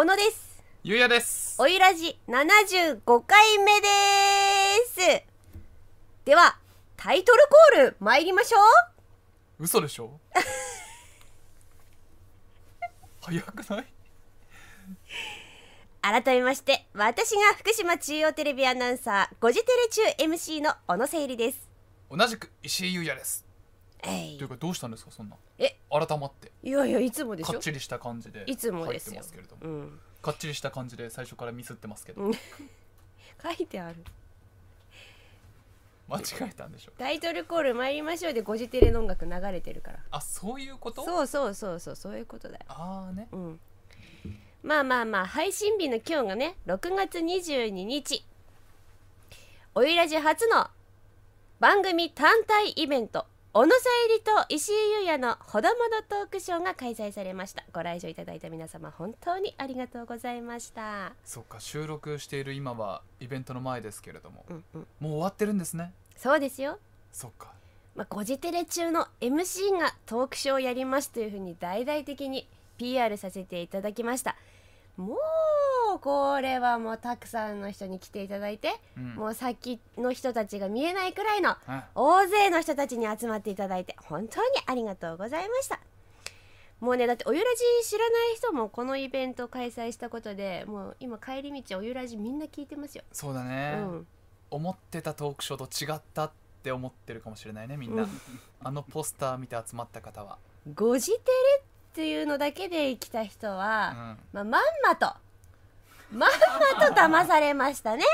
小野ですゆうやですおゆらじ75回目ですではタイトルコール参りましょう嘘でしょ 早くない改めまして私が福島中央テレビアナウンサー「ゴジテレ中 MC」の小野瀬入りです同じく石井優也ですえいというかどうしたんですかそんなえ改まっていやいやいつもでしょかっちりした感じでいつもですよ、うん、かっちりした感じで最初からミスってますけど 書いてある間違えたんでしょタイトルコール参りましょうでごじテレの音楽流れてるからあそういうことそうそうそうそうそういうことだよああねうんまあまあまあ配信日の今日がね6月22日おいらじ初の番組単体イベント小野さゆりと石井優也のほどもどトークショーが開催されましたご来場いただいた皆様本当にありがとうございましたそっか収録している今はイベントの前ですけれども、うんうん、もう終わってるんですねそうですよそっかまあ、ごじテレ中の MC がトークショーをやりますというふうに大々的に PR させていただきましたもううこれはもうたくさんの人に来ていただいて、うん、もう先の人たちが見えないくらいの大勢の人たちに集まっていただいて本当にありがとうございましたもうねだっておゆらじ知らない人もこのイベント開催したことでもう今帰り道おゆらじみんな聞いてますよそうだね、うん、思ってたトークショーと違ったって思ってるかもしれないねみんな、あのポスター見て集まった方はご自てるっていうのだけで来た人は、うん、まあ、まんまとまんまと騙されましたね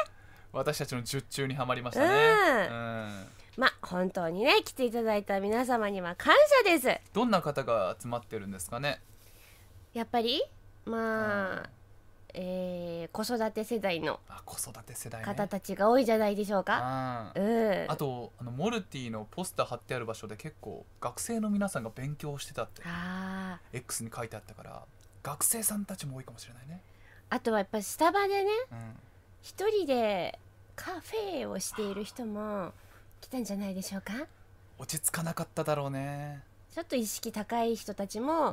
私たちの術中にはまりましたね、うんうんまあ本当にね来ていただいた皆様には感謝ですどんな方が集まってるんですかねやっぱりまあ、うん、えー、子育て世代の子育て世代、方たちが多いじゃないでしょうか、うん、あとあのモルティのポスター貼ってある場所で結構学生の皆さんが勉強してたってあ X に書いてあったから学生さんたちも多いかもしれないねあとはやっぱスタバでね、うん、一人でカフェをしている人も来たんじゃないでしょうか落ち着かなかっただろうねちょっと意識高い人たちも、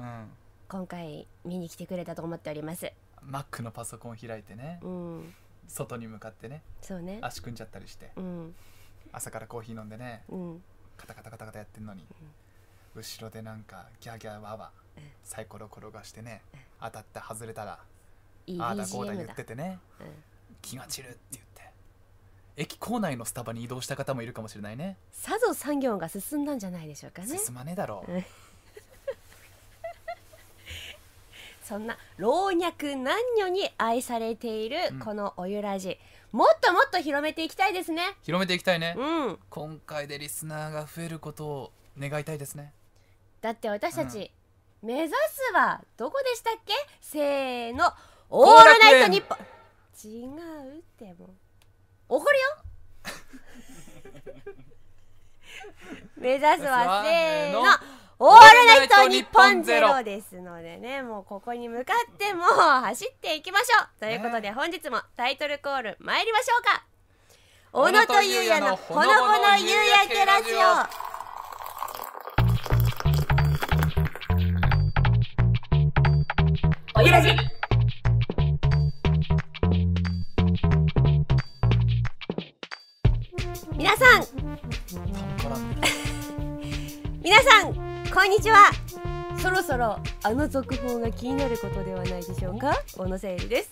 今回見に来てくれたと思っております、うん、マックのパソコン開いてね、うん、外に向かってねそうね足組んじゃったりして、うん、朝からコーヒー飲んでね、うん、カタカタカタカタやってんのに、後ろでなんかギャーギャーワーサイコロ転がしてね、当たって外れたらいい BGM だあだこうだ言っててね、うん、気が散るって言って駅構内のスタバに移動した方もいるかもしれないねさぞ産業が進んだんじゃないでしょうかね進まねえだろう、そんな老若男女に愛されているこのおゆらじ、うん、もっともっと広めていきたいですね広めていきたいね、うん、今回でリスナーが増えることを願いたいですねだって私たち、目指すはどこでしたっけせーのオールナイトニッポン違うってもう怒るよ目指すはせーのオールナイト日本ゼロですのでねもうここに向かっても走っていきましょうということで本日もタイトルコール参りましょうか小野とゆうやのほのぼの夕焼けラジオおゆらじ皆さん皆さんこんにちはそろそろあの続報が気になることではないでしょうか小野瀬恵里です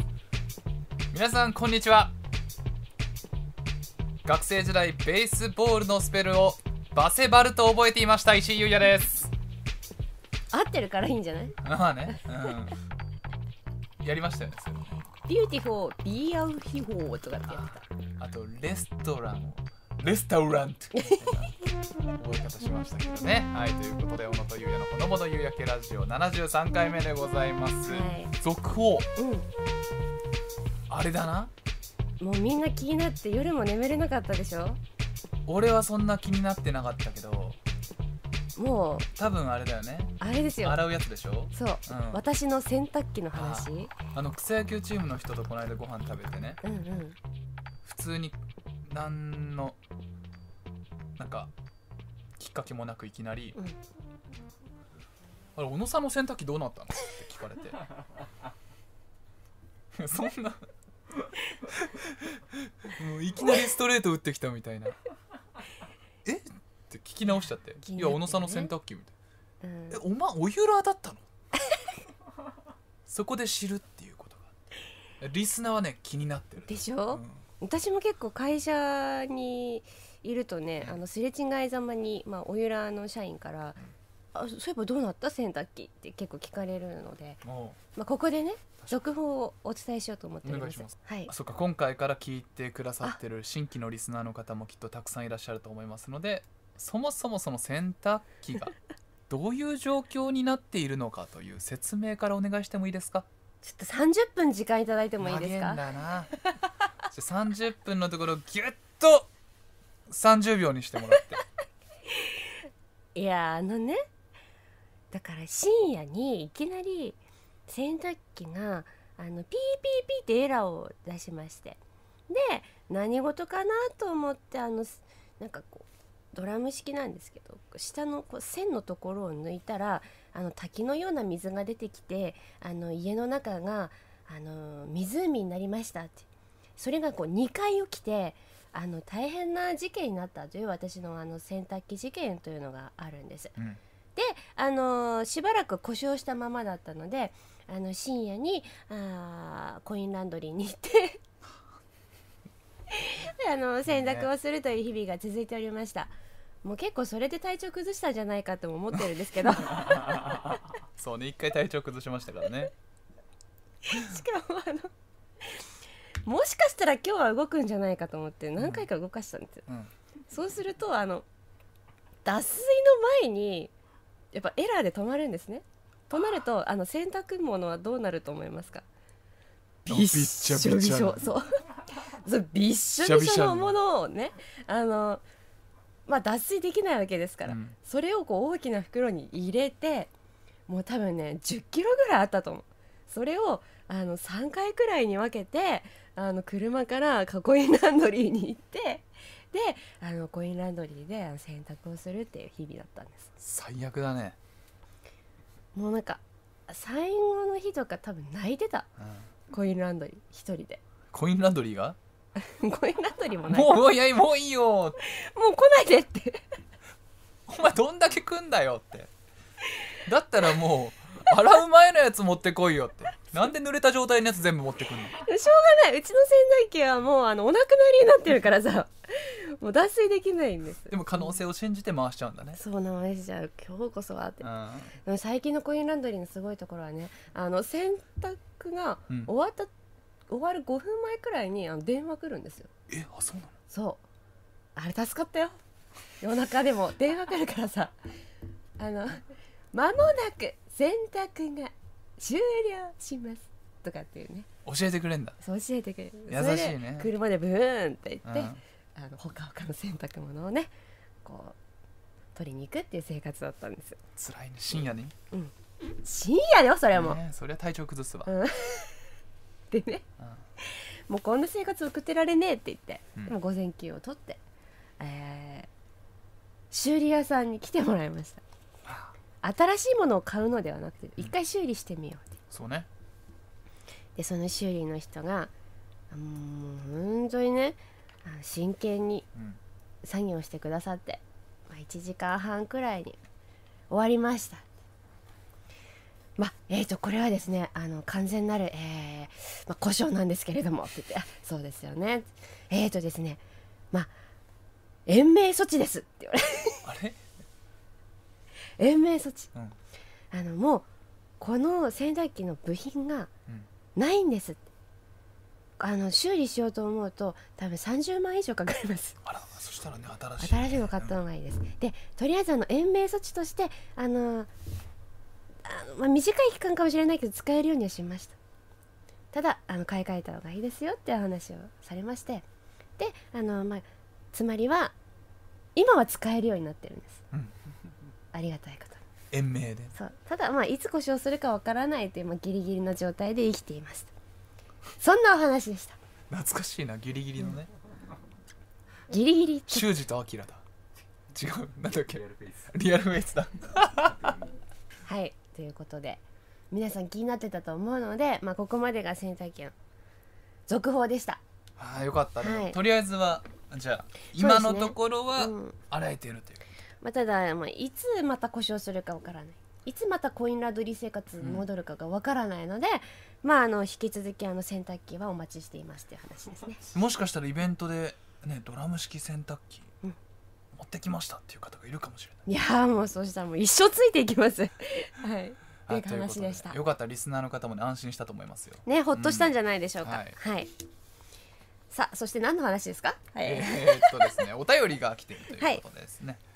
皆さんこんにちは学生時代ベースボールのスペルをバセバルと覚えていました石井優也です合ってるからいいんじゃないまあね、うん、やりましたよねビューティフォービーアウヒフォーとかってやったあとレストランレスタウラント覚え方しましたけどね。はいということで小野とゆうやの「ほのぼの夕焼けラジオ」73回目でございます。はい、続報、うん、あれだなもうみんな気になって夜も眠れなかったでしょ俺はそんな気になってなかったけどもう多分あれだよねあれですよ洗うやつでしょそう、うん、私の洗濯機の話あの草野球チームの人とこの間ご飯食べてね、うんうん、普通に何のなんかきっかけもなくいきなり、うん「あれ小野さんの洗濯機どうなったの?」って聞かれて そんな もういきなりストレート打ってきたみたいな「えっ?」って聞き直しちゃって「いや小野さんの洗濯機」みたいな「えお前おゆらだったの? 」そこで知るっていうことがリスナーはね気になってるでしょ、うん私も結構会社にいるとねあのすれ違いざまに、まあ、おゆらの社員から「あそういえばどうなった洗濯機」って結構聞かれるので、まあ、ここでね続報をお伝えしようと思っております。はい、あそっか今回から聞いてくださってる新規のリスナーの方もきっとたくさんいらっしゃると思いますのでそもそもその洗濯機が どういう状況になっているのかという説明からお願いしてもいいですかちょっと30分時間いただいてもいいですかじゃ30分のところギュッと30秒にしてもらって いやあのねだから深夜にいきなり洗濯機があのピーピーピーってエラーを出しましてで何事かなと思ってあのなんかこうドラム式なんですけど下のこう線のところを抜いたらあの滝のような水が出てきてあの家の中があの湖になりましたってそれがこう2回起きてあの大変な事件になったという私のあの洗濯機事件というのがあるんです。うん、であのしばらく故障したままだったのであの深夜にあコインランドリーに行って あの洗濯をするという日々が続いておりました。もう結構それで体調崩したんじゃないかとも思ってるんですけど そうね一回体調崩しましたからね しかもあのもしかしたら今日は動くんじゃないかと思って何回か動かしたんですよ、うん、そうするとあの脱水の前にやっぱエラーで止まるんですね止まるとあの洗濯物はどうなると思いますかびっしょびしょびしょそう びっしょびしょのものをねあのまあ脱水できないわけですから、うん、それをこう大きな袋に入れてもう多分ね1 0キロぐらいあったと思うそれをあの3回くらいに分けてあの車からコインランドリーに行って であのコインランドリーで洗濯をするっていう日々だったんです最悪だねもうなんか最後の日とか多分泣いてた、うん、コインランドリー一人でコインランドリーが コインランドリーもないもういやもういいよもう来ないでって お前どんだけ来んだよってだったらもう洗う前のやつ持ってこいよってなんで濡れた状態のやつ全部持ってくんのしょうがないうちの洗濯機はもうあのお亡くなりになってるからさ もう脱水できないんですでも可能性を信じて回しちゃうんだねそうなのでじゃあ今日こそはって、うん、最近のコインランドリーのすごいところはねあの洗濯が終わった、うん、終わる5分前くらいにあの電話来るんですよえあそうなのそうあれ助かったよ夜中でも電話来るからさあの「間もなく洗濯が終了しますとかっていうね教えてくれんだそう教えてくれる優しいね車でブーンって言って、うん、あのほかほかの洗濯物をねこう取りに行くっていう生活だったんです辛いね深夜に、うん、深夜よそれはもう、ね、そりゃ体調崩すわ、うん、でね、もうこんな生活送ってられねえって言って、うん、も午前休を取って、えー、修理屋さんに来てもらいました新しいものを買うのではなくて一回修理してみようって、そうねでその修理の人がもう本当にね真剣に作業してくださって、まあ、1時間半くらいに終わりましたまあえー、とこれはですねあの完全なる、えーまあ、故障なんですけれどもって言ってあ「そうですよね」えー、とですねまあ延命措置ですって言われあれ延命措置、うん、あのもうこの洗濯機の部品がないんです、うん、あの修理しようと思うと多分30万以上かかりますあらそしたらね新しい、ね、新しいの買った方がいいです、うん、でとりあえずあの延命措置としてあのあの、まあ、短い期間かもしれないけど使えるようにはしましたただあの買い替えた方がいいですよって話をされましてであの、まあ、つまりは今は使えるようになってるんです、うんありがたいこと延命でそうただまあいつ故障するかわからないという、まあ、ギリギリの状態で生きていましたそんなお話でした懐かしいなギリギリのね、うん、ギリギリ修二と明だ違うなんだっけリアルフェイスだ はいということで皆さん気になってたと思うので、まあ、ここまでが選択権続報でしたああよかったね、はい、とりあえずはじゃあ今のところは、ねう洗えてるというまあ、ただもういつまた故障するかわからないいつまたコインラドリー生活に戻るかがわからないので、うん、まああの引き続きあの洗濯機はお待ちしていますという話ですねもしかしたらイベントでねドラム式洗濯機、持ってきましたっていう方がいるかもしれないいやもうそうしたらもう一生ついていきます はいいう話でしたよかったリスナーの方も、ね、安心したと思いますよねほっとしたんじゃないでしょうか、うん、はい、はいさあそして何の話ですか、えっとですねお便りが来てるということですね、はい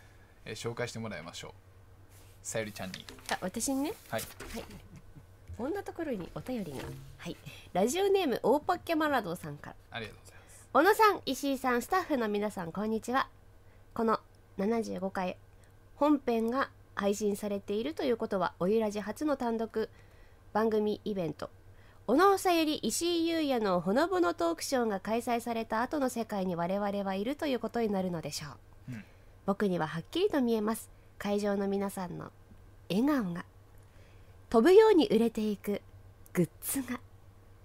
えー、紹介してもらいましょうさゆりちゃんにあ私にねはい、はいこんなところにお便りがはいラジオネームオーパッケマラドさんからありがとうございます小野さん石井さんスタッフの皆さんこんにちはこの75回本編が配信されているということはおゆらじ初の単独番組イベント小野さゆり石井優也のほのぼのトークショーが開催された後の世界に我々はいるということになるのでしょう僕にははっきりと見えます会場の皆さんの笑顔が飛ぶように売れていくグッズが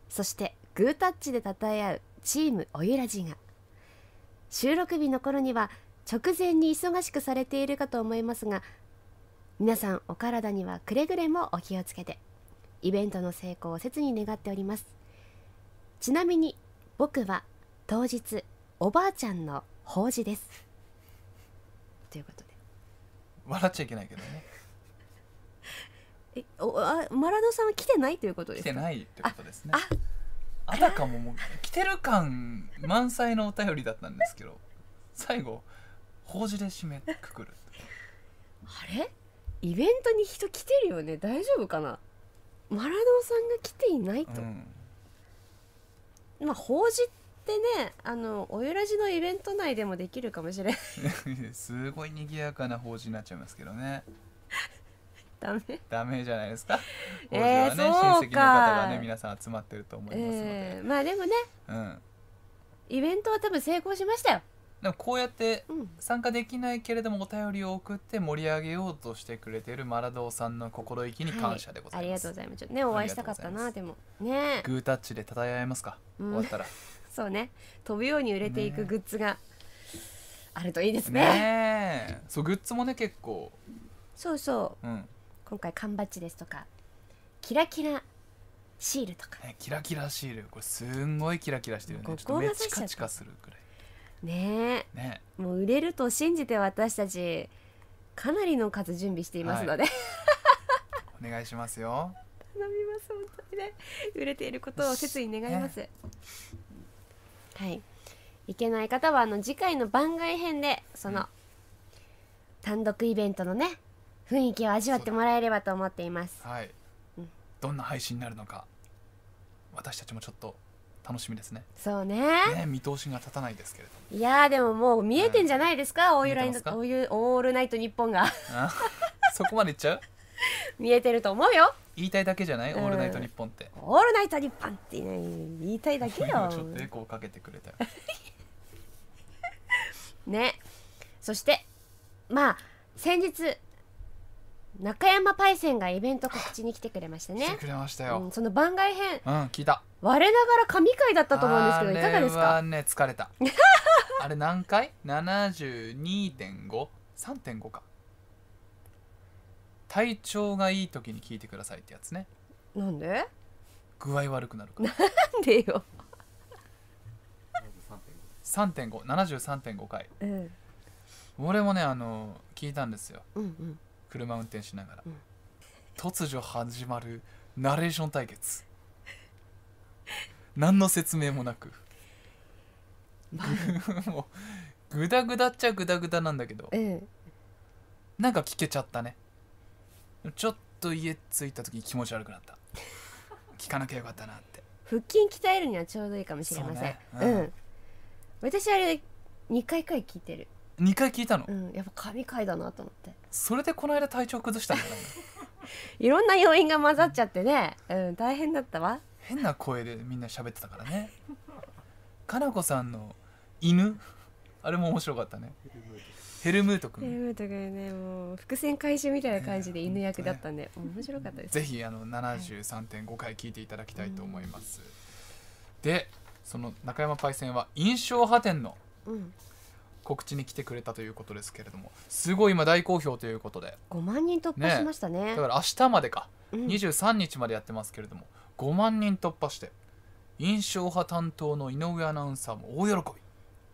そしてグータッチでたたえ合うチームおゆらじが収録日の頃には直前に忙しくされているかと思いますが皆さんお体にはくれぐれもお気をつけてイベントの成功を切に願っておりますちなみに僕は当日おばあちゃんの法事ですということで笑っちゃいけないけどねえおあマラドさんは来てないということで来すてないってことですねああたかももう来てる感満載のお便りだったんですけど最後法事で締めくくるあれイベントに人来てるよね大丈夫かなマラドさんが来ていないと、うんまあ法事っってねあのおゆらじのイベント内でもできるかもしれない すごい賑やかな法事になっちゃいますけどね ダメダメじゃないですか 法事はね、えー、親戚の方がね皆さん集まってると思いますので、えー、まあでもね、うん、イベントは多分成功しましたよでもこうやって参加できないけれどもお便りを送って盛り上げようとしてくれてるマラドーさんの心意気に感謝でございます、はい、ありがとうございますねお会いしたかったなでもねグータッチでたたえ合いますか、終わったらそうね飛ぶように売れていくグッズがあるといいですねねそうグッズもね結構そうそう、うん、今回缶バッジですとかキラキラシールとか、ね、キラキラシールこれすんごいキラキラしてるねここ目チカチカするくらいねえ、ね、もう売れると信じて私たちかなりの数準備していますので、はい、お願いしますよ頼みます本当にね売れていることを切に願います、ねはいいけない方はあの次回の番外編でその単独イベントのね雰囲気を味わってもらえればと思っていますはい、うんどんな配信になるのか私たちもちょっと楽しみですねそうねね見通しが立たないですけれどもいやーでももう見えてんじゃないですか、オールナイすトかオールナイト日本が そこまでいっちゃう 見えてると思うよ言いたいだけじゃない、うん、オールナイト日本ってオールナイト日本ってね、言いたいだけよ ちょっとエコーかけてくれたよ ねそしてまあ先日中山パイセンがイベント告知に来てくれましたね。来てくれましたよ。うん、その番外編。うん、聞いた。我ながら神回だったと思うんですけど、いかがですか。あれね、疲れた。あれ何回？七十二点五、三点五か。体調がいい時に聞いてくださいってやつねなんで具合悪くなるからなんでよ3.573.5回、うん、俺もねあの聞いたんですよ、うんうん、車運転しながら、うん、突如始まるナレーション対決何の説明もなく もうグダグダっちゃグダグダなんだけど、ええ、なんか聞けちゃったねちょっと家着いた時に気持ち悪くなった聞かなきゃよかったなって腹筋鍛えるにはちょうどいいかもしれませんう、ねうん、ん、私あれ2回くらい聞いてる2回聞いたの、うん、やっぱ神回だなと思ってそれでこの間体調崩したんだゃない いろんな要因が混ざっちゃってね、うん、大変だったわ変な声でみんな喋ってたからねかなこさんの犬あれも面白かったねヘルムートヘル君ムートがねもう伏線回収みたいな感じで犬役だったんで、面白かったですぜひあの73.5回聞いていただきたいと思います、でその中山パイセンは印象派展のうん、告知に来てくれたということですけれどもすごい今大好評ということで5万人突破しましたねだから明日までかうん23日までやってますけれども5万人突破して印象派担当の井上アナウンサーも大喜び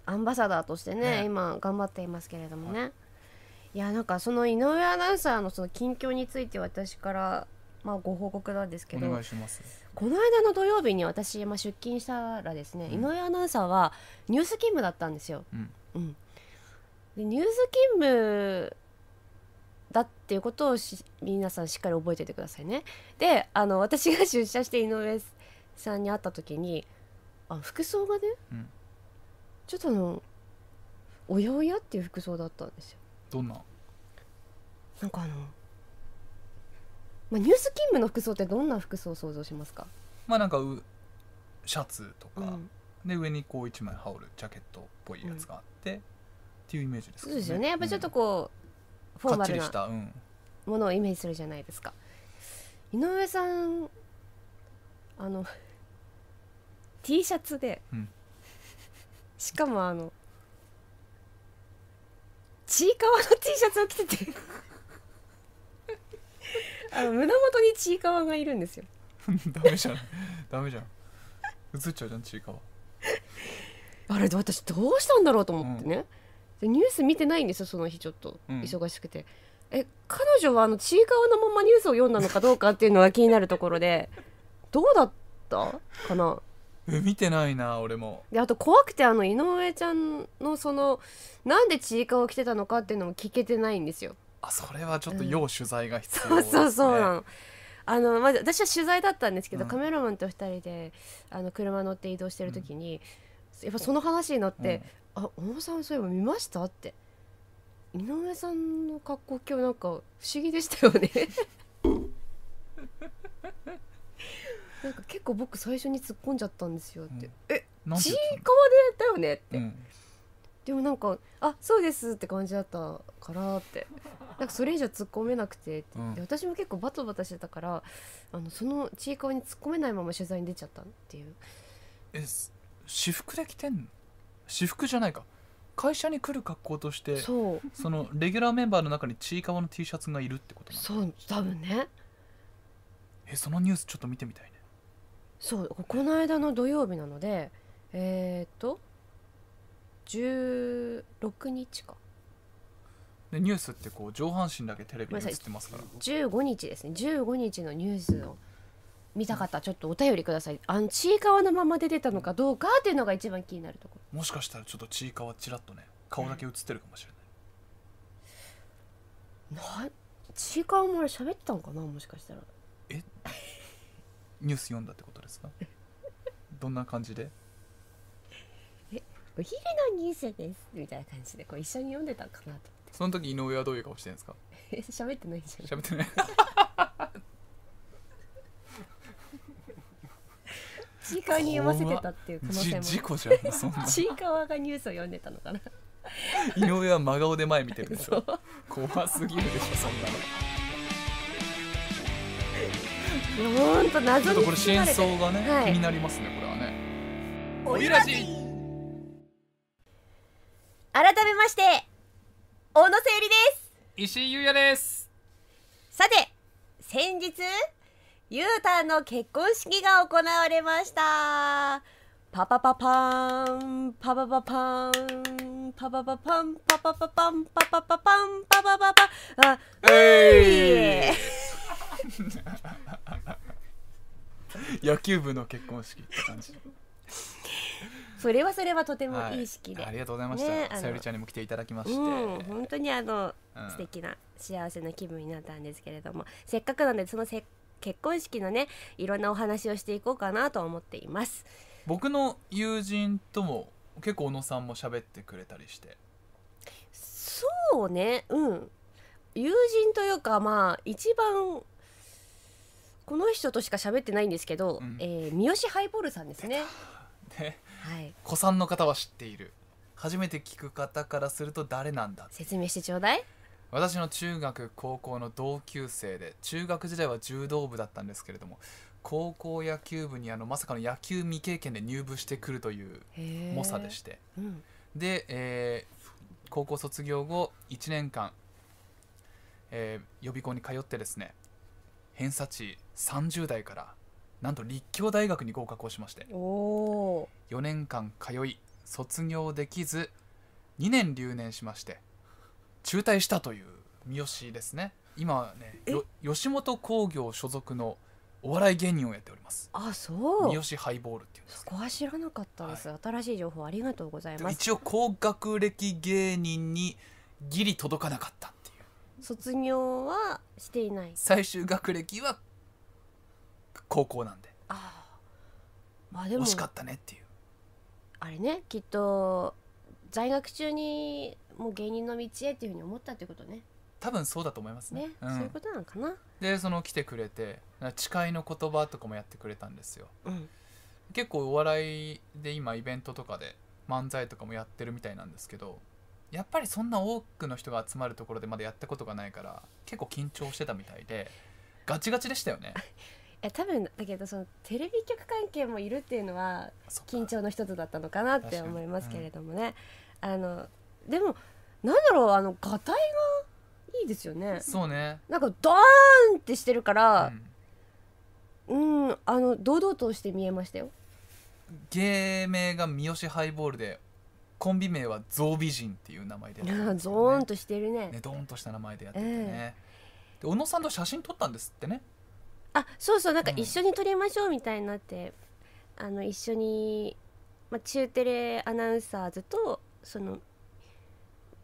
アンバサダーとしてね、ね、今頑張っていますけれどもね、はい、いやなんかその井上アナウンサーのその近況について私からまあご報告なんですけどこの間の土曜日に私、まあ、出勤したらですね、うん、井上アナウンサーはニュース勤務だったんですよ。うん、うん、でニュース勤務だっていうことをし皆さんしっかり覚えててくださいね。であの私が出社して井上さんに会った時にあ服装がね、うんちょっとのおやおやっていう服装だったんですよどんななんかあの、まあ、ニュース勤務の服装ってどんな服装を想像しますかまあなんかうシャツとか、うんで上にこう一枚羽織るジャケットっぽいやつがあって、うん、っていうイメージですねそうですよねやっぱちょっとこう、うん、フォーマルなものをイメージするじゃないですか、うん、井上さんあの T シャツで、うんしかもあのちいかわの T シャツを着てて あの胸元にちいかわがいるんですよ ダメじゃんダメじゃん映っちゃうじゃんちいかわあれ私どうしたんだろうと思ってね、うん、でニュース見てないんですよその日ちょっと忙しくて、うん、え彼女はあのちいかわのままニュースを読んだのかどうかっていうのが気になるところでどうだったかなえ見てないな俺もであと怖くてあの井上ちゃんのそのなんでちいかを着てたのかっていうのも聞けてないんですよあそれはちょっと要取材が必要、ねうん、そうそうそうなのあの、まあ、私は取材だったんですけど、うん、カメラマンと2人であの車乗って移動してる時に、うん、やっぱその話になって「あ小野さんそういえば見ました?」って井上さんの格好今日なんか不思議でしたよねなんか結構僕最初に突っ込んじゃったんですよって「えちいかわでだよね」って、うん、でもなんか「あそうです」って感じだったからってなんかそれ以上突っ込めなくてて、うん、私も結構バタバタしてたからあのそのちいかわに突っ込めないまま取材に出ちゃったっていうえ私服で着てんの私服じゃないか会社に来る格好としてそのレギュラーメンバーの中にちいかわの T シャツがいるってことなんそう多分ねえそのニュースちょっと見てみたいそうこの間の土曜日なのでえっ、と16日かでニュースってこう上半身だけテレビに映ってますから15日ですね15日のニュースを見た方ちょっとお便りくださいあのちいかわのまま出てたのかどうかっていうのが一番気になるところもしかしたらちょっとちいかわちらっとね顔だけ映ってるかもしれない、なちいかわもあれ喋ってたのかなもしかしたらえニュース読んだってことですか どんな感じでお昼のニュースですみたいな感じでこう一緒に読んでたかなと思ってその時井上はどういう顔してるんですか 喋ってないじゃん喋ってない ちいかわに読ませてたっていう可能性も事故じゃんそんなちいかわがニュースを読んでたのかな井上は真顔で前見てるでしょ怖すぎるでしょそんなの本当謎にちこれ真相がね、はい、気になりますねこれはねおいらじ改めまして小野瀬里です石井優也ですさて先日ゆうたんの結婚式が行われましたパパパパーンパパパパーンパパパパンパパパパンパパパパンパパパパンあえい 野球部の結婚式って感じそれはそれはとてもいい式で、はい、ありがとうございました、ね、さゆりちゃんにも来ていただきまして、うん、本当にあの、うん、素敵な幸せな気分になったんですけれどもせっかくなのでそのせ結婚式のねいろんなお話をしていこうかなと思っています僕の友人とも結構小野さんも喋ってくれたりしてそうねうん友人というかまあ一番この人としか喋ってないんですけど、うん、えー、三好ハイボールさんですね。ね、はい。子さんの方は知っている。初めて聞く方からすると誰なんだ。説明してちょうだい。私の中学高校の同級生で中学時代は柔道部だったんですけれども高校野球部にあのまさかの野球未経験で入部してくるという猛者でして、うん、で、えー、高校卒業後1年間、えー、予備校に通ってですね偏差値30代からなんと立教大学に合格をしまして4年間通い卒業できず2年留年しまして中退したという三好ですね今ね吉本興業所属のお笑い芸人をやっておりますあそう三好ハイボールっていうんですそこは知らなかったです、はい、新しい情報ありがとうございます一応高学歴芸人にギリ届かなかった卒業はしていない最終学歴は高校なんでああまあでも惜しかったねっていうあれねきっと在学中にもう芸人の道へっていうふうに思ったってことね多分そうだと思いますね、ねうん、そういうことなのかなでその来てくれて誓いの言葉とかもやってくれたんですよ、うん、結構お笑いで今イベントとかで漫才とかもやってるみたいなんですけどやっぱりそんな多くの人が集まるところでまだやったことがないから結構緊張してたみたいでガチガチでしたよね。え多分だけどそのテレビ局関係もいるっていうのは緊張の一つだったのかなって思いますけれどもね、うん、あのでもなんだろうあのがたいがいいですよねそうねなんかドーンってしてるからうん、うん、あの堂々として見えましたよ芸名が三好ハイボールでコンビ名はゾウ美人っていう名前ででね、ゾーンとしてるねねドーンとした名前でやっててね、で小野さんと写真撮ったんですってねあそうそうなんか一緒に撮りましょうみたいになって、うん、あの一緒に、まあ、中テレアナウンサーズとその、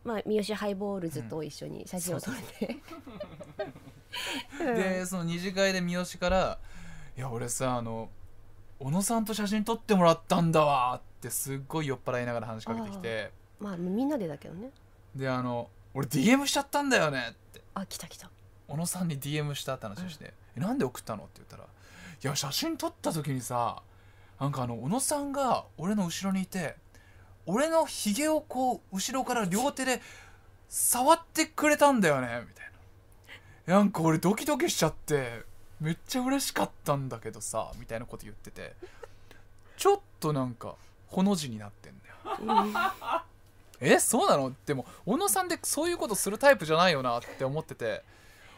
まあ、三好ハイボールズと一緒に写真を撮って、うん、でその二次会で三好から「いや俺さあの小野さんと写真撮ってもらったんだわってすっごい酔っ払いながら話しかけてきてまあみんなでだけどねであの俺 DM しちゃったんだよねってあ来た来た小野さんに DM したって話をして、うん、なんで送ったのって言ったらいや写真撮った時にさなんかあの小野さんが俺の後ろにいて俺のひげをこう後ろから両手で触ってくれたんだよねみたいななんか俺ドキドキしちゃってめっちゃ嬉しかったんだけどさみたいなこと言っててちょっとなんかほの字になってんだよ。えそうなのでも小野さんでそういうことするタイプじゃないよなって思ってて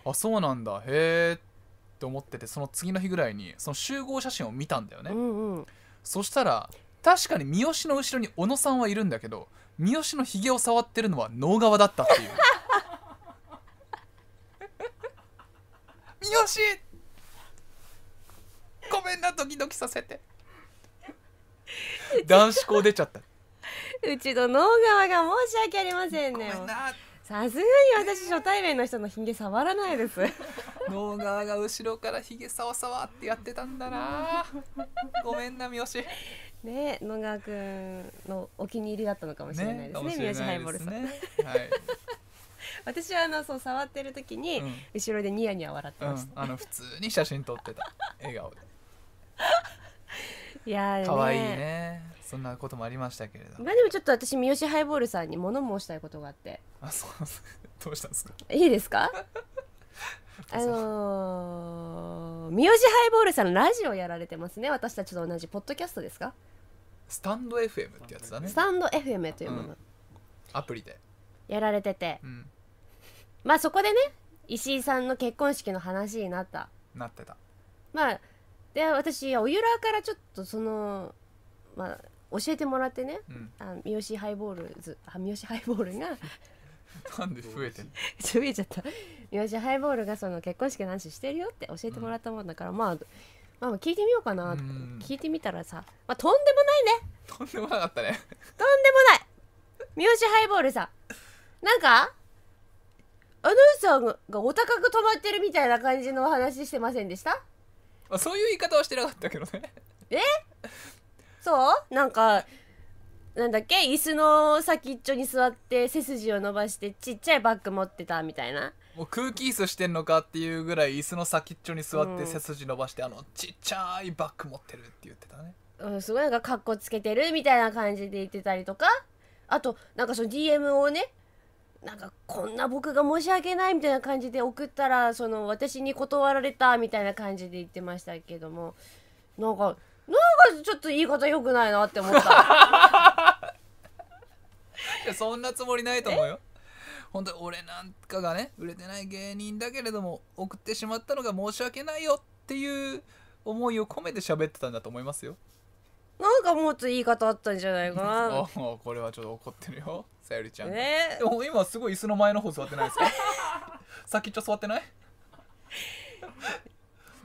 あそうなんだへえって思っててその次の日ぐらいにその集合写真を見たんだよね、うんうん、そしたら確かに三好の後ろに小野さんはいるんだけど三好のひげを触ってるのは能側だったっていう 三好ごめんなドキドキさせて 男子校出ちゃったうちの能川が申し訳ありませんねさすがに私初対面の人のひげ触らないです能川 が後ろからひげさわさわってやってたんだなごめんな三好ね野川くんのお気に入りだったのかもしれないですね、ね、三好ハイボールさん、はい 私はあのそう触ってる時に、後ろでニヤニヤ笑ってました、うんうん、あの普通に写真撮ってた笑顔で いや可愛いねそんなこともありましたけれどまあでもちょっと私三好ハイボールさんに物申したいことがあってあそう どうしたんですかいいですか あのー、三好ハイボールさんラジオやられてますね私たちと同じポッドキャストですかスタンド FM ってやつだねスタンド FM というもの、うん、アプリでやられてて、うん、まあそこでね石井さんの結婚式の話になったなってたまあで私おゆらからちょっとそのまあ教えてもらってね、うん、あ三好ハイボールズあ三好ハイボールが なんで増えてんの 増えちゃった三好ハイボールがその結婚式の話してるよって教えてもらったもんだから、うん、まあまあ、聞いてみようかな聞いてみたらさ、まあ、とんでもないねとんでもなかったねとんでもない三好ハイボールさんなんかアナウンサーがお高く止まってるみたいな感じの話してませんでしたまあ、そういう言い方はしてなかったけどねえそうなんかなんだっけ椅子の先っちょに座って背筋を伸ばしてちっちゃいバッグ持ってたみたいなもう空気椅子してんのかっていうぐらい椅子の先っちょに座って背筋伸ばして、うん、あのちっちゃいバッグ持ってるって言ってたねうん、すごいなんかかっこつけてるみたいな感じで言ってたりとかあとなんかその DM をねなんかこんな僕が申し訳ないみたいな感じで送ったらその私に断られたみたいな感じで言ってましたけどもなんかなんかちょっと言い方よくないなって思った そんなつもりないと思うよ本当俺なんかがね売れてない芸人だけれども送ってしまったのが申し訳ないよっていう思いを込めて喋ってたんだと思いますよなんかもっと言い方あったんじゃないかな これはちょっと怒ってるよさゆりちゃん、今すごい椅子の前の方座ってないですか 先っちょ座ってない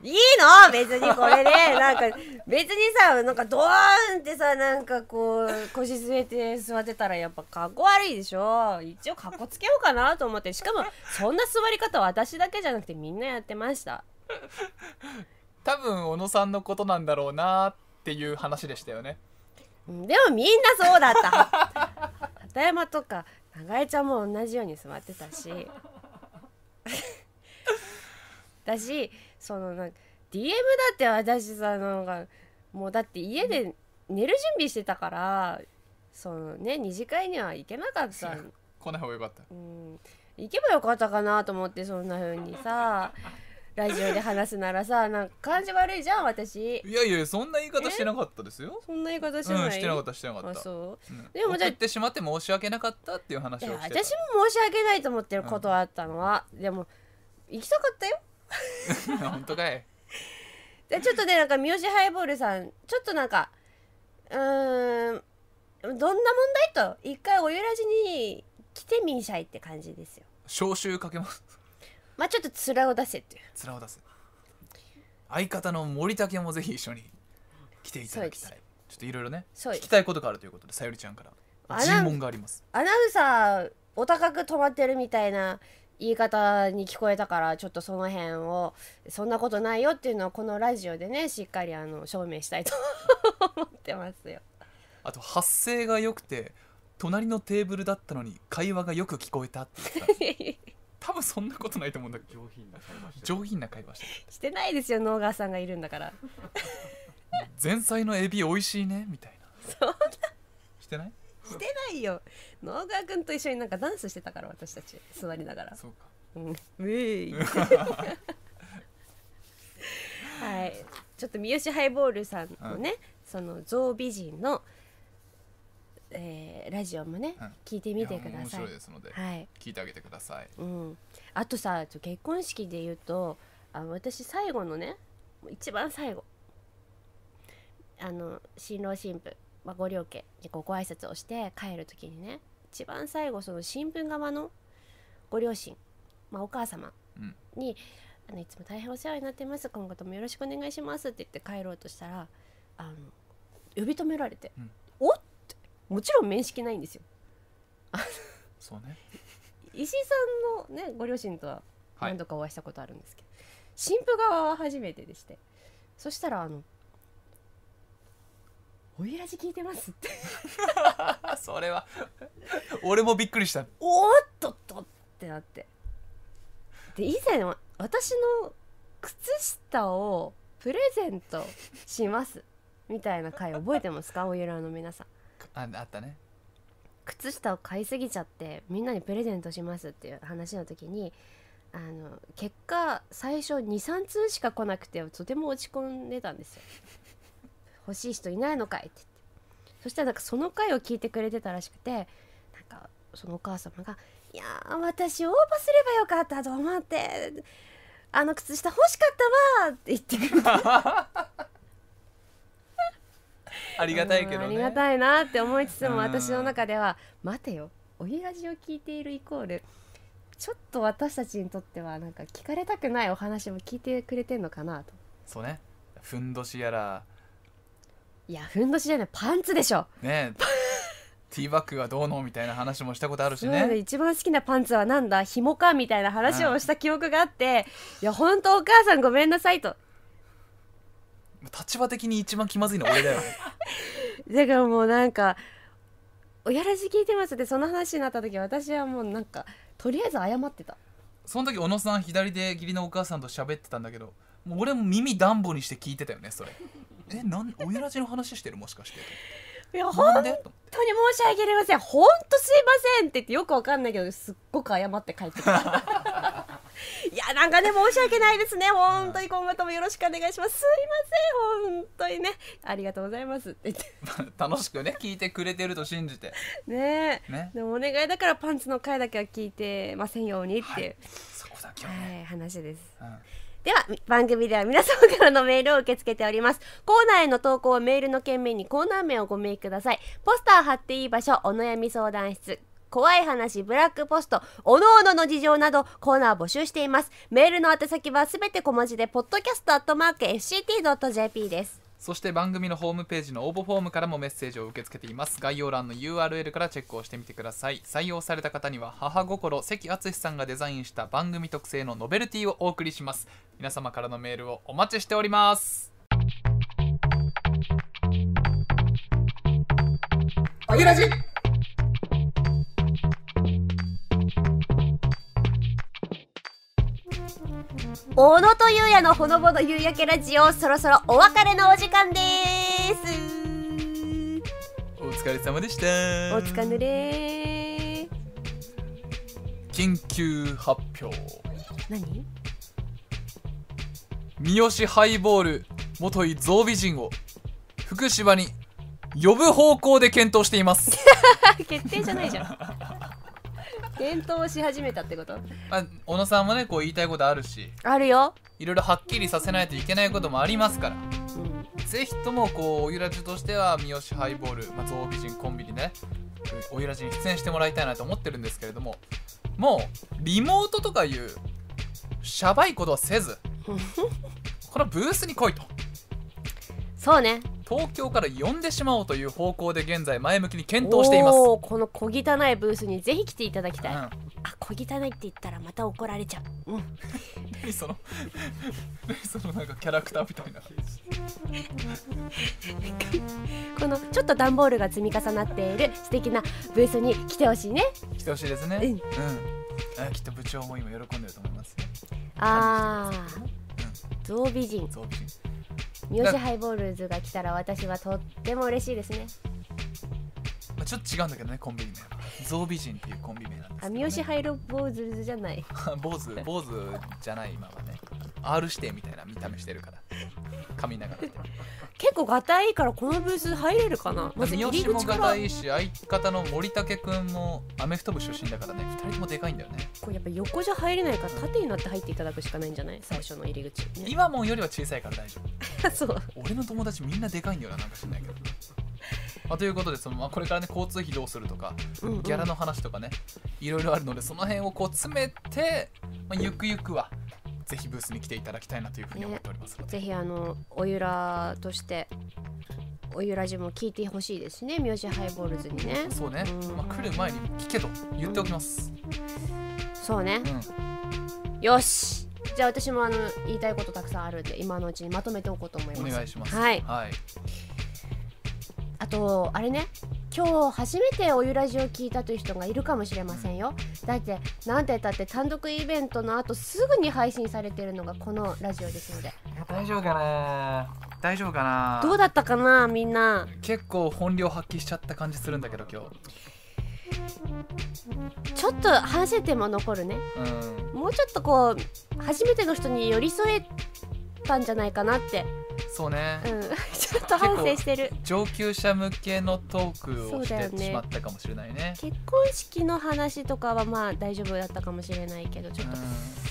いいの別にこれで、ね、なんか別にさなんかドーンってさなんかこう腰据えて座ってたらやっぱかっこ悪いでしょ一応かっこつけようかなと思ってしかもそんな座り方私だけじゃなくてみんなやってました多分小野さんのことなんだろうなっていう話でしたよねでもみんなそうだった片山とか長江ちゃんも同じように座ってたし だしそのなんか DM だって私さなんかもうだって家で寝る準備してたからそのね二次会には行けなかった来ない方がよかった、うん、行けばよかったかなと思ってそんな風にさラジオで話すならさなんか感じ悪いじゃん私いやいやそんな言い方してなかったですよそんな言い方してない、うん、してなかったしてなかったそう、うん、でもじゃ言ってしまって申し訳なかったっていう話をして私も申し訳ないと思ってることはあったのは、うん、でも行きたかったよ 本当かいでちょっとねなんか三好ハイボールさんちょっとなんかうんどんな問題と一回おゆらじに来てみんしゃいって感じですよ招集かけますまあちょっと面を出せっていう面を出せ相方の森竹もぜひ一緒に来ていただきたいちょっといろいろね聞きたいことがあるということでさゆりちゃんから尋問がありますアナウンサーお高く止まってるみたいな言い方に聞こえたからちょっとその辺をそんなことないよっていうのをこのラジオでねしっかりあの証明したいと思ってますよあと発声が良くて隣のテーブルだったのに会話がよく聞こえたって言った 多分そんなことないと思うんだけど上品な会話上品な会話してしてないですよ農川さんがいるんだから前菜のエビ美味しいねみたいなそんなしてないしてないよ農川君と一緒になんかダンスしてたから私たち座りながらそうかうんウェイはいちょっと三好ハイボールさんのね、うん、その象美人の「えー、ラジオもね、うん、聞いてみてください。いですので、はい、聞いてあげてください。うん、あとさ結婚式で言うとあ私最後のね一番最後あの新郎新婦、まあ、ご両家にご挨拶をして帰る時にね一番最後その新聞側のご両親、まあ、お母様に、うん、あの「いつも大変お世話になってます今後ともよろしくお願いします」って言って帰ろうとしたらあの呼び止められて。うんもちろん面識ないんですよ。そうね 石井さんのねご両親とは何度かお会いしたことあるんですけど、新婦側は初めてでしてそしたらあの「おいらじ聞いてます」って それは俺もびっくりしたおっとっとってなってで以前私の靴下をプレゼントしますみたいな回覚えてますかおゆらの皆さんああったね靴下を買いすぎちゃってみんなにプレゼントしますっていう話の時にあの結果最初23通しか来なくてとても落ち込んでたんですよ 欲しい人いないのかいって言ってそしたらなんかその回を聞いてくれてたらしくてなんかそのお母様が「いや私応募すればよかったと思ってあの靴下欲しかったわ」って言ってくれて ありがたいけど、ね、ありがたいなって思いつつも私の中では待てよお家味を聞いているイコールちょっと私たちにとってはなんか聞かれたくないお話も聞いてくれてんのかなとそうねふんどしやらいやふんどしじゃないパンツでしょねえ ティーバッグはどうのみたいな話もしたことあるしね一番好きなパンツはなんだ紐かみたいな話をした記憶があって、いや本当お母さんごめんなさいと立場的に一番気まずいの俺だよね だからもうなんか「おやらし聞いてます」ってその話になった時私はもうなんかとりあえず謝ってたその時小野さん左で義理のお母さんと喋ってたんだけどもう俺も耳ダンボにして聞いてたよねそれ えなんおやらしの話してるもしかしていや本当に申し訳ありません本当すいませんって言ってよくわかんないけどすっごく謝って帰ってた いやなんかね申し訳ないですね本当に今後ともよろしくお願いしますすいません本当にねありがとうございますって言って 楽しくね聞いてくれてると信じてねねでもお願いだからパンツの回だけは聞いてませんようにっていう、はい、そこだけは、ね、はい、話です、うんでは番組では皆様からのメールを受け付けておりますコーナーへの投稿をメールの件名にコーナー名をご明記くださいポスター貼っていい場所お悩み相談室怖い話、ブラックポスト、おのおのの事情などコーナー募集しています。メールの宛先はすべて小文字で、podcast.fct.jp です。そして番組のホームページの応募フォームからもメッセージを受け付けています概要欄の URL からチェックをしてみてください採用された方には母心関敦さんがデザインした番組特製のノベルティをお送りします皆様からのメールをお待ちしておりますあげラジ小野とゆうやのほのぼの夕焼けラジオ、そろそろお別れのお時間です。お疲れ様でした。お疲れれ。緊急発表。何三好ハイボール元井増美人を福島に呼ぶ方向で検討しています 決定じゃないじゃん伝統し始めたってこと、まあ、小野さんもねこう言いたいことあるしあるよいろいろはっきりさせないといけないこともありますから、うん、ぜひともこうおゆらじとしては三好ハイボール、まあ、ゾ美人コンビニねおゆらじに出演してもらいたいなと思ってるんですけれどももうリモートとかいうしゃばいことはせずこのブースに来いとそうね東京から呼んでしまおうという方向で現在前向きに検討していますこの小汚いブースにぜひ来ていただきたい、うん、あ小汚いって言ったらまた怒られちゃううん何その何そのなんかキャラクターみたいなこのちょっと段ボールが積み重なっている素敵なブースに来てほしいね来てほしいですねうん、うん、あきっと部長も今喜んでると思いますああ、うん、ゾウ美人ゾウ美人三好ハイボールズが来たら私はとっても嬉しいですね、ちょっと違うんだけどねコンビニ名はゾウ美人っていうコンビ名なんですけど、ね、三好ハイロ坊主じゃない 坊主坊主じゃない今はね R 指定みたいな見た目してるから髪長くて結構がたいからこのブース入れるかなまず三好もがたいし相方の森武くんもアメフト部出身だからね2人もでかいんだよねこやっぱ横じゃ入れないから縦になって入っていただくしかないんじゃない最初の入り口、ね、今もよりは小さいから大丈夫 そう俺の友達みんなでかいんだよななんか知んないけどあ、ということでその、まあ、これからね交通費どうするとか、うんうん、ギャラの話とかねいろいろあるのでその辺をこう詰めて、まあ、ゆくゆくはぜひブースに来ていただきたいなというふうに思っております、ね、ぜひあのおゆらとしておゆらじも聞いてほしいですね名字ハイボールズにねそうね、うまあ、来る前に聞けと言っておきます、そうね、うん、よしじゃあ私もあの言いたいことたくさんあるんで今のうちにまとめておこうと思いますお願いしますはい、はい、あとあれね今日初めてお湯ラジオ聞いたという人がいるかもしれませんよだってなんて言ったって単独イベントの後すぐに配信されてるのがこのラジオですので大丈夫かな大丈夫かなどうだったかなみんな結構本領発揮しちゃった感じするんだけど今日ちょっと反省点も残るね、うん、もうちょっとこう初めての人に寄り添えたんじゃないかなってそうね、うん、ちょっと反省してる上級者向けのトークをして、ね、しまったかもしれないね結婚式の話とかはまあ大丈夫だったかもしれないけどちょっと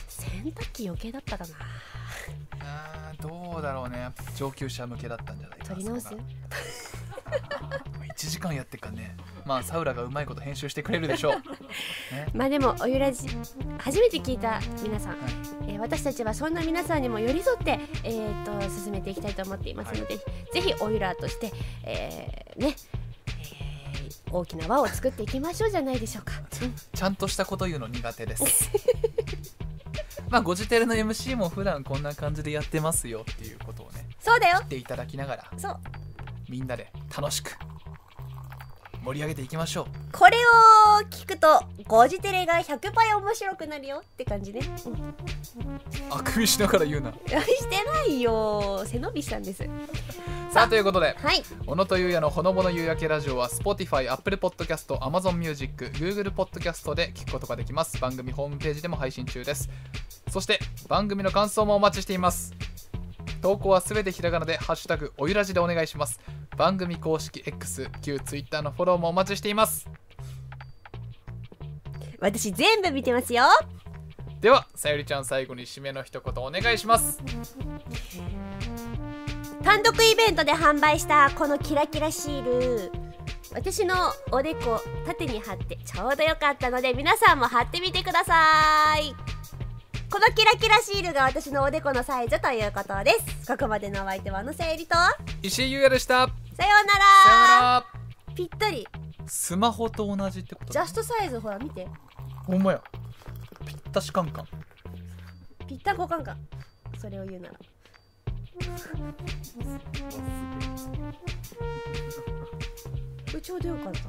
洗濯機余計だったかなあどうだろうね上級者向けだったんじゃないか取り直す1時間やってかねまあサウラがうまいこと編集してくれるでしょう、ね、まあでもおゆらじ初めて聞いた皆さん、はい、えー、私たちはそんな皆さんにも寄り添って、えーと、と進めていきたいと思っていますので、はい、ぜひおゆらとして、えー、ね大きな輪を作っていきましょうじゃないでしょうかちゃんとしたこと言うの苦手です まあご自テレの MC も普段こんな感じでやってますよっていうことをねそうだよっていただきながらそうみんなで楽しく盛り上げていきましょうこれを聞くと「ゴジテレ」が100倍面白くなるよって感じね、うん、あくびしながら言うなしてないよ背伸びしたんですさあということで、はい、小野とゆうやのほのぼの夕焼けラジオは Spotify、Apple Podcast、Amazon Music、Google Podcast で聞くことができます番組ホームページでも配信中ですそして番組の感想もお待ちしています投稿はすべてひらがなで、ハッシュタグおゆらじでお願いします。番組公式 X、旧 Twitter のフォローもお待ちしています。私全部見てますよ。では、さゆりちゃん最後に締めの一言お願いします。単独イベントで販売したこのキラキラシール私のおでこ縦に貼ってちょうどよかったので皆さんも貼ってみてくださいこのキラキラシールが私のおでこのサイズということですここまでのお相手はあのせいりと石井優也でしたさようならさようならぴったりスマホと同じってことジャストサイズほら見てほんまやぴったしカンカンぴったんこカンカンそれを言うなら うちょうどよかった